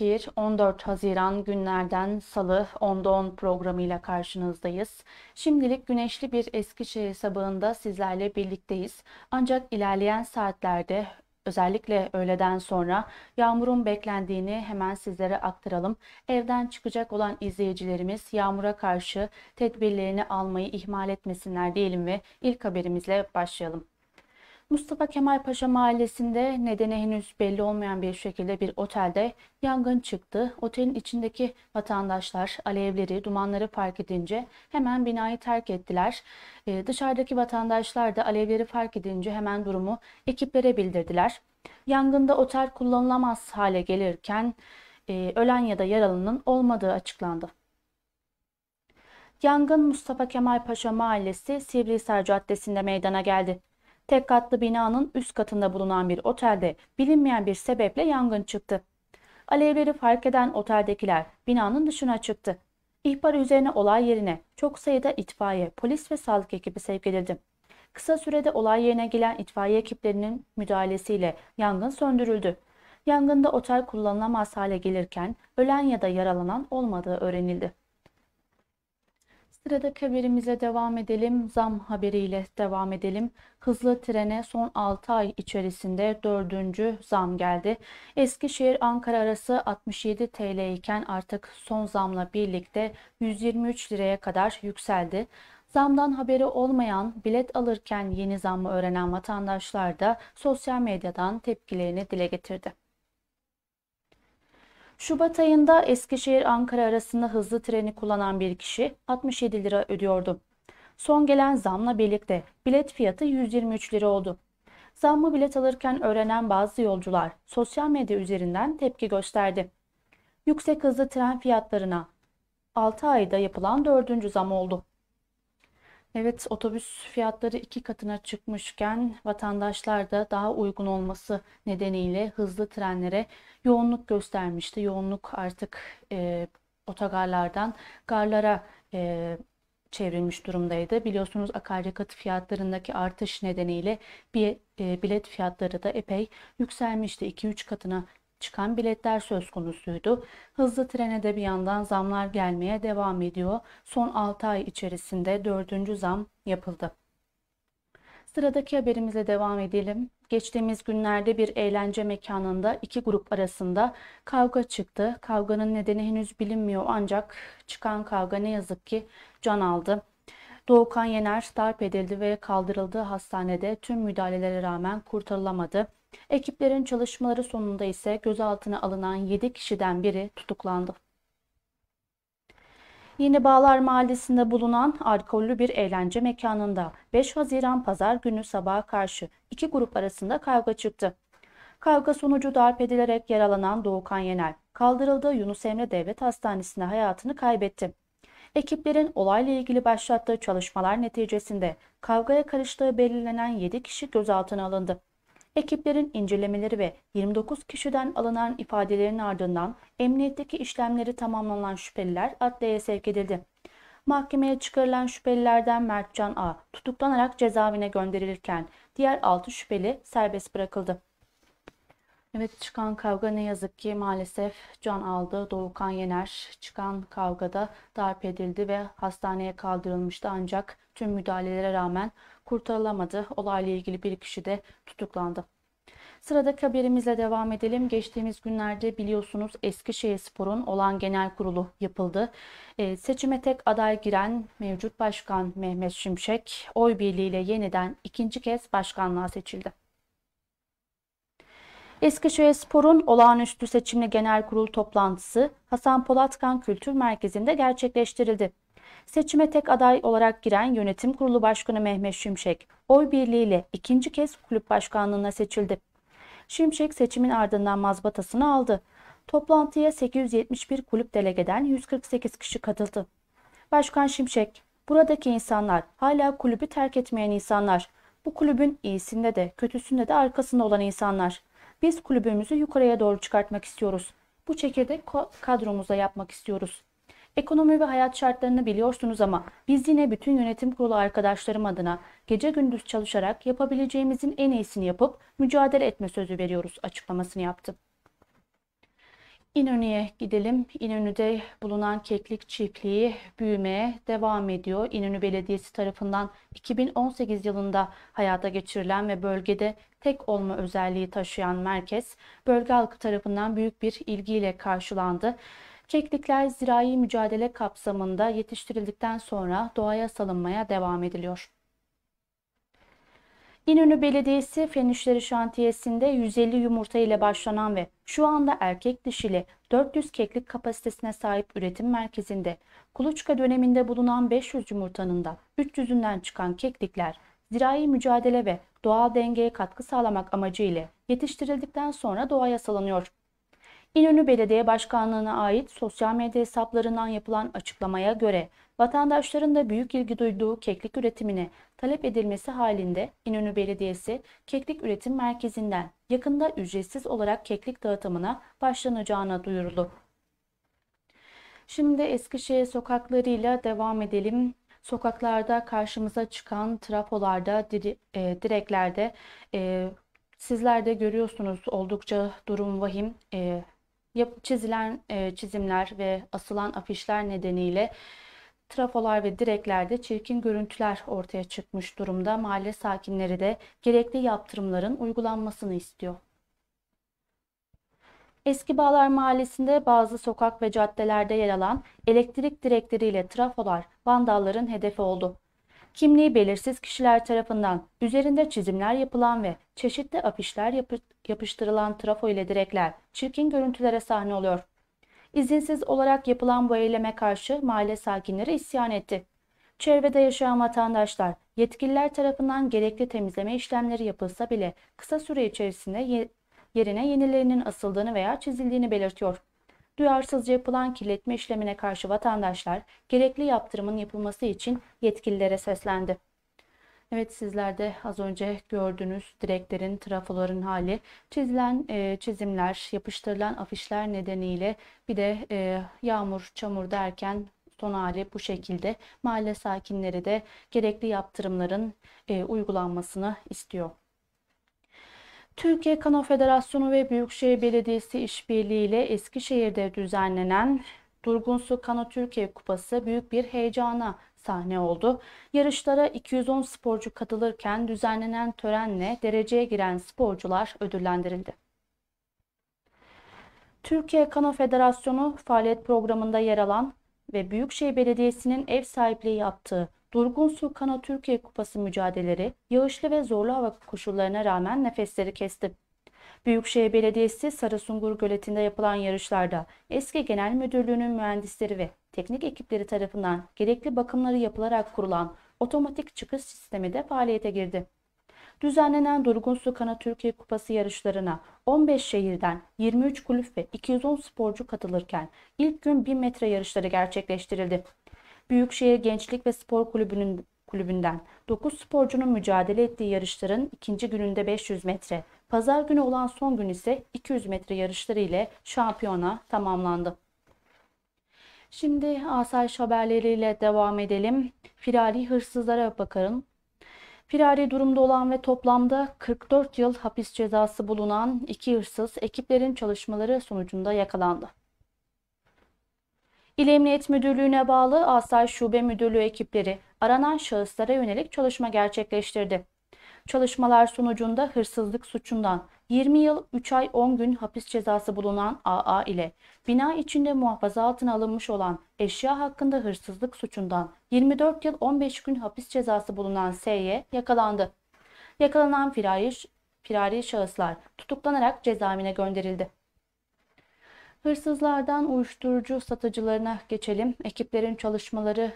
Şiir 14 Haziran günlerden Salı 10'da 10 programıyla karşınızdayız. Şimdilik güneşli bir Eskişehir sabahında sizlerle birlikteyiz. Ancak ilerleyen saatlerde özellikle öğleden sonra yağmurun beklendiğini hemen sizlere aktaralım. Evden çıkacak olan izleyicilerimiz yağmura karşı tedbirlerini almayı ihmal etmesinler diyelim ve ilk haberimizle başlayalım. Mustafa Kemal Paşa mahallesinde nedeni henüz belli olmayan bir şekilde bir otelde yangın çıktı. Otelin içindeki vatandaşlar alevleri, dumanları fark edince hemen binayı terk ettiler. Ee, dışarıdaki vatandaşlar da alevleri fark edince hemen durumu ekiplere bildirdiler. Yangında otel kullanılamaz hale gelirken e, ölen ya da yaralının olmadığı açıklandı. Yangın Mustafa Kemal Paşa Mahallesi Sivrihisar Caddesi'nde meydana geldi. Tek katlı binanın üst katında bulunan bir otelde bilinmeyen bir sebeple yangın çıktı. Alevleri fark eden oteldekiler binanın dışına çıktı. İhbar üzerine olay yerine çok sayıda itfaiye, polis ve sağlık ekibi sevk edildi. Kısa sürede olay yerine gelen itfaiye ekiplerinin müdahalesiyle yangın söndürüldü. Yangında otel kullanılamaz hale gelirken ölen ya da yaralanan olmadığı öğrenildi. Sıradaki haberimize devam edelim. Zam haberiyle devam edelim. Hızlı trene son 6 ay içerisinde 4. zam geldi. Eskişehir-Ankara arası 67 TL iken artık son zamla birlikte 123 liraya kadar yükseldi. Zamdan haberi olmayan, bilet alırken yeni zamı öğrenen vatandaşlar da sosyal medyadan tepkilerini dile getirdi. Şubat ayında Eskişehir-Ankara arasında hızlı treni kullanan bir kişi 67 lira ödüyordu. Son gelen zamla birlikte bilet fiyatı 123 lira oldu. Zammı bilet alırken öğrenen bazı yolcular sosyal medya üzerinden tepki gösterdi. Yüksek hızlı tren fiyatlarına 6 ayda yapılan 4. zam oldu. Evet, otobüs fiyatları iki katına çıkmışken vatandaşlar da daha uygun olması nedeniyle hızlı trenlere yoğunluk göstermişti. Yoğunluk artık e, otogarlardan garlara e, çevrilmiş durumdaydı. Biliyorsunuz akaryakıt fiyatlarındaki artış nedeniyle bir e, bilet fiyatları da epey yükselmişti. 2-3 katına çıkan biletler söz konusuydu. Hızlı trene de bir yandan zamlar gelmeye devam ediyor. Son 6 ay içerisinde 4. zam yapıldı. Sıradaki haberimize devam edelim. Geçtiğimiz günlerde bir eğlence mekanında iki grup arasında kavga çıktı. Kavganın nedeni henüz bilinmiyor ancak çıkan kavga ne yazık ki can aldı. Doğukan Yener darp edildi ve kaldırıldığı hastanede tüm müdahalelere rağmen kurtarılamadı. Ekiplerin çalışmaları sonunda ise gözaltına alınan 7 kişiden biri tutuklandı. Yeni Bağlar Mahallesi'nde bulunan alkollü bir eğlence mekanında 5 Haziran Pazar günü sabaha karşı iki grup arasında kavga çıktı. Kavga sonucu darp edilerek yaralanan Doğukan Yener kaldırıldığı Yunus Emre Devlet Hastanesi'nde hayatını kaybetti. Ekiplerin olayla ilgili başlattığı çalışmalar neticesinde kavgaya karıştığı belirlenen 7 kişi gözaltına alındı. Ekiplerin incelemeleri ve 29 kişiden alınan ifadelerin ardından emniyetteki işlemleri tamamlanan şüpheliler adliyeye sevk edildi. Mahkemeye çıkarılan şüphelilerden Mertcan A tutuklanarak cezaevine gönderilirken diğer 6 şüpheli serbest bırakıldı. Evet çıkan kavga ne yazık ki maalesef can aldı. Doğukan Yener çıkan kavgada darp edildi ve hastaneye kaldırılmıştı ancak tüm müdahalelere rağmen kurtarılamadı. Olayla ilgili bir kişi de tutuklandı. Sıradaki haberimizle devam edelim. Geçtiğimiz günlerde biliyorsunuz Eskişehir Spor'un olan genel kurulu yapıldı. E, seçime tek aday giren mevcut başkan Mehmet Şimşek oy birliğiyle yeniden ikinci kez başkanlığa seçildi. Eskişehir Spor'un olağanüstü seçimli genel kurul toplantısı Hasan Polatkan Kültür Merkezi'nde gerçekleştirildi. Seçime tek aday olarak giren yönetim kurulu başkanı Mehmet Şimşek, oy birliğiyle ikinci kez kulüp başkanlığına seçildi. Şimşek seçimin ardından mazbatasını aldı. Toplantıya 871 kulüp delegeden 148 kişi katıldı. Başkan Şimşek, buradaki insanlar hala kulübü terk etmeyen insanlar, bu kulübün iyisinde de kötüsünde de arkasında olan insanlar. Biz kulübümüzü yukarıya doğru çıkartmak istiyoruz. Bu çekirdek kadromuzda yapmak istiyoruz. Ekonomi ve hayat şartlarını biliyorsunuz ama biz yine bütün yönetim kurulu arkadaşlarım adına gece gündüz çalışarak yapabileceğimizin en iyisini yapıp mücadele etme sözü veriyoruz açıklamasını yaptı. İnönü'ye gidelim. İnönü'de bulunan keklik çiftliği büyümeye devam ediyor. İnönü Belediyesi tarafından 2018 yılında hayata geçirilen ve bölgede tek olma özelliği taşıyan merkez, bölge halkı tarafından büyük bir ilgiyle karşılandı. Keklikler zirai mücadele kapsamında yetiştirildikten sonra doğaya salınmaya devam ediliyor. İnönü Belediyesi Fen İşleri Şantiyesi'nde 150 yumurta ile başlanan ve şu anda erkek dişili 400 keklik kapasitesine sahip üretim merkezinde kuluçka döneminde bulunan 500 yumurtanın da 300'ünden çıkan keklikler zirai mücadele ve doğal dengeye katkı sağlamak amacı ile yetiştirildikten sonra doğaya salınıyor. İnönü Belediye Başkanlığı'na ait sosyal medya hesaplarından yapılan açıklamaya göre vatandaşların da büyük ilgi duyduğu keklik üretimine talep edilmesi halinde İnönü Belediyesi Keklik Üretim Merkezi'nden yakında ücretsiz olarak keklik dağıtımına başlanacağına duyuruldu. Şimdi Eskişehir sokaklarıyla devam edelim. Sokaklarda karşımıza çıkan trafolarda, e, direklerde e, sizler de görüyorsunuz oldukça durum vahim. E, Yapı çizilen e, çizimler ve asılan afişler nedeniyle trafolar ve direklerde çirkin görüntüler ortaya çıkmış durumda. Mahalle sakinleri de gerekli yaptırımların uygulanmasını istiyor. Eski Bağlar Mahallesi'nde bazı sokak ve caddelerde yer alan elektrik direkleriyle trafolar vandalların hedefi oldu kimliği belirsiz kişiler tarafından üzerinde çizimler yapılan ve çeşitli afişler yapı yapıştırılan trafo ile direkler çirkin görüntülere sahne oluyor. İzinsiz olarak yapılan bu eyleme karşı mahalle sakinleri isyan etti. Çevrede yaşayan vatandaşlar yetkililer tarafından gerekli temizleme işlemleri yapılsa bile kısa süre içerisinde ye yerine yenilerinin asıldığını veya çizildiğini belirtiyor duyarsızca yapılan kirletme işlemine karşı vatandaşlar gerekli yaptırımın yapılması için yetkililere seslendi. Evet sizler de az önce gördüğünüz direklerin, trafoların hali, çizilen e, çizimler, yapıştırılan afişler nedeniyle bir de e, yağmur, çamur derken son hali bu şekilde. Mahalle sakinleri de gerekli yaptırımların e, uygulanmasını istiyor. Türkiye Kano Federasyonu ve Büyükşehir Belediyesi işbirliği ile Eskişehir'de düzenlenen Durgun Su Kano Türkiye Kupası büyük bir heyecana sahne oldu. Yarışlara 210 sporcu katılırken düzenlenen törenle dereceye giren sporcular ödüllendirildi. Türkiye Kano Federasyonu faaliyet programında yer alan ve Büyükşehir Belediyesi'nin ev sahipliği yaptığı Durgun Su Kana Türkiye Kupası mücadeleleri yağışlı ve zorlu hava koşullarına rağmen nefesleri kesti. Büyükşehir Belediyesi Sarısungur Göleti'nde yapılan yarışlarda eski genel müdürlüğünün mühendisleri ve teknik ekipleri tarafından gerekli bakımları yapılarak kurulan otomatik çıkış sistemi de faaliyete girdi. Düzenlenen Durgun Su Kana Türkiye Kupası yarışlarına 15 şehirden 23 kulüp ve 210 sporcu katılırken ilk gün 1000 metre yarışları gerçekleştirildi. Büyükşehir Gençlik ve Spor Kulübü'nün kulübünden 9 sporcunun mücadele ettiği yarışların ikinci gününde 500 metre, pazar günü olan son gün ise 200 metre yarışları ile şampiyona tamamlandı. Şimdi asayiş haberleriyle devam edelim. Firari hırsızlara bakarım. Firari durumda olan ve toplamda 44 yıl hapis cezası bulunan iki hırsız ekiplerin çalışmaları sonucunda yakalandı. İl Emniyet Müdürlüğü'ne bağlı Asayiş Şube Müdürlüğü ekipleri aranan şahıslara yönelik çalışma gerçekleştirdi. Çalışmalar sonucunda hırsızlık suçundan 20 yıl 3 ay 10 gün hapis cezası bulunan AA ile bina içinde muhafaza altına alınmış olan eşya hakkında hırsızlık suçundan 24 yıl 15 gün hapis cezası bulunan S'ye yakalandı. Yakalanan firari, firari şahıslar tutuklanarak cezaevine gönderildi. Hırsızlardan uyuşturucu satıcılarına geçelim. Ekiplerin çalışmaları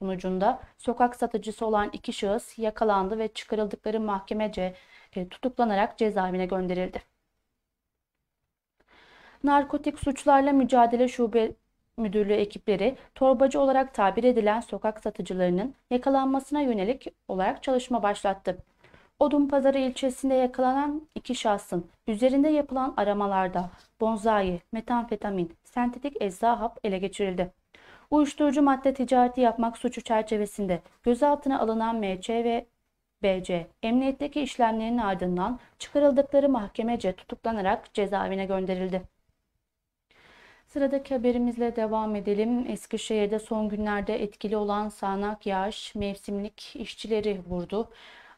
sonucunda sokak satıcısı olan iki şahıs yakalandı ve çıkarıldıkları mahkemece e, tutuklanarak cezaevine gönderildi. Narkotik Suçlarla Mücadele Şube Müdürlüğü ekipleri torbacı olarak tabir edilen sokak satıcılarının yakalanmasına yönelik olarak çalışma başlattı. Odunpazarı ilçesinde yakalanan iki şahsın üzerinde yapılan aramalarda bonzai, metanfetamin, sentetik ecza hap ele geçirildi. Uyuşturucu madde ticareti yapmak suçu çerçevesinde gözaltına alınan MC ve BC emniyetteki işlemlerin ardından çıkarıldıkları mahkemece tutuklanarak cezaevine gönderildi. Sıradaki haberimizle devam edelim. Eskişehir'de son günlerde etkili olan sağanak yağış mevsimlik işçileri vurdu.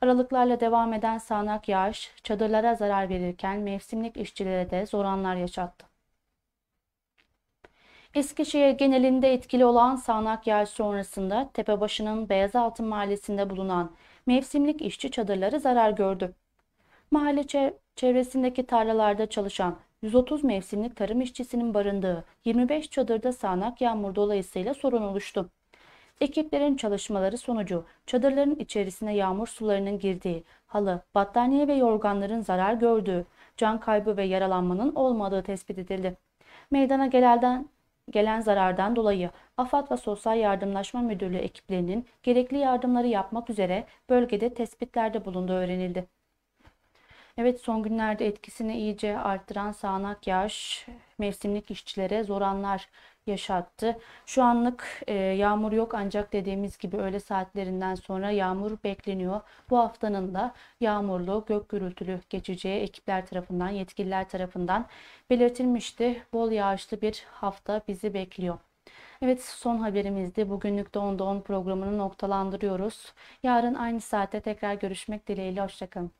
Aralıklarla devam eden sağanak yağış çadırlara zarar verirken mevsimlik işçilere de zor anlar yaşattı. Eskişehir genelinde etkili olan sağanak yağış sonrasında Tepebaşı'nın Beyazaltı mahallesinde bulunan mevsimlik işçi çadırları zarar gördü. Mahalle çevresindeki tarlalarda çalışan 130 mevsimlik tarım işçisinin barındığı 25 çadırda sağanak yağmur dolayısıyla sorun oluştu. Ekiplerin çalışmaları sonucu çadırların içerisine yağmur sularının girdiği, halı, battaniye ve yorganların zarar gördüğü, can kaybı ve yaralanmanın olmadığı tespit edildi. Meydana gelenden gelen zarardan dolayı AFAD ve Sosyal Yardımlaşma Müdürlüğü ekiplerinin gerekli yardımları yapmak üzere bölgede tespitlerde bulunduğu öğrenildi. Evet son günlerde etkisini iyice arttıran sağanak yağış mevsimlik işçilere zor anlar yaşattı. Şu anlık e, yağmur yok ancak dediğimiz gibi öğle saatlerinden sonra yağmur bekleniyor. Bu haftanın da yağmurlu, gök gürültülü geçeceği ekipler tarafından, yetkililer tarafından belirtilmişti. Bol yağışlı bir hafta bizi bekliyor. Evet son haberimizde Bugünlük de 10'da 10 programını noktalandırıyoruz. Yarın aynı saatte tekrar görüşmek dileğiyle. Hoşçakalın.